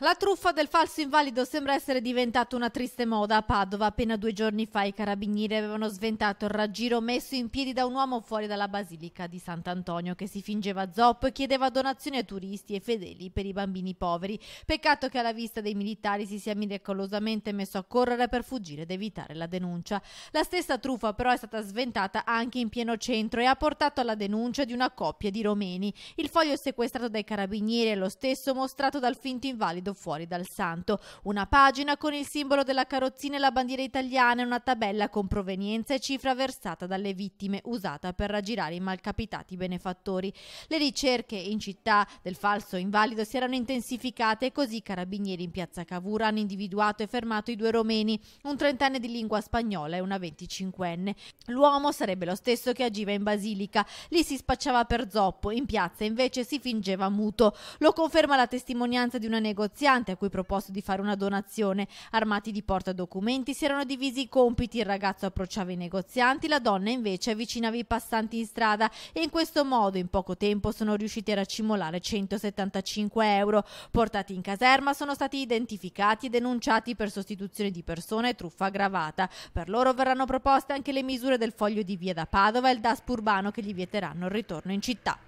La truffa del falso invalido sembra essere diventata una triste moda a Padova. Appena due giorni fa i carabinieri avevano sventato il raggiro messo in piedi da un uomo fuori dalla Basilica di Sant'Antonio che si fingeva zoppo e chiedeva donazioni a turisti e fedeli per i bambini poveri. Peccato che alla vista dei militari si sia miracolosamente messo a correre per fuggire ed evitare la denuncia. La stessa truffa però è stata sventata anche in pieno centro e ha portato alla denuncia di una coppia di romeni. Il foglio sequestrato dai carabinieri è lo stesso mostrato dal finto invalido rapido fuori dal santo. Una pagina con il simbolo della carrozzina e la bandiera italiana e una tabella con provenienza e cifra versata dalle vittime usata per raggirare i malcapitati benefattori. Le ricerche in città del falso invalido si erano intensificate e così i carabinieri in piazza Cavura hanno individuato e fermato i due romeni, un trentenne di lingua spagnola e una venticinquenne. L'uomo sarebbe lo stesso che agiva in Basilica. Lì si spacciava per zoppo, in piazza invece si fingeva muto. Lo conferma la testimonianza di una negoziazione negoziante a cui proposto di fare una donazione. Armati di porta documenti si erano divisi i compiti, il ragazzo approcciava i negozianti, la donna invece avvicinava i passanti in strada e in questo modo in poco tempo sono riusciti a racimolare 175 euro. Portati in caserma sono stati identificati e denunciati per sostituzione di persone e truffa aggravata. Per loro verranno proposte anche le misure del foglio di via da Padova e il DASP urbano che gli vieteranno il ritorno in città.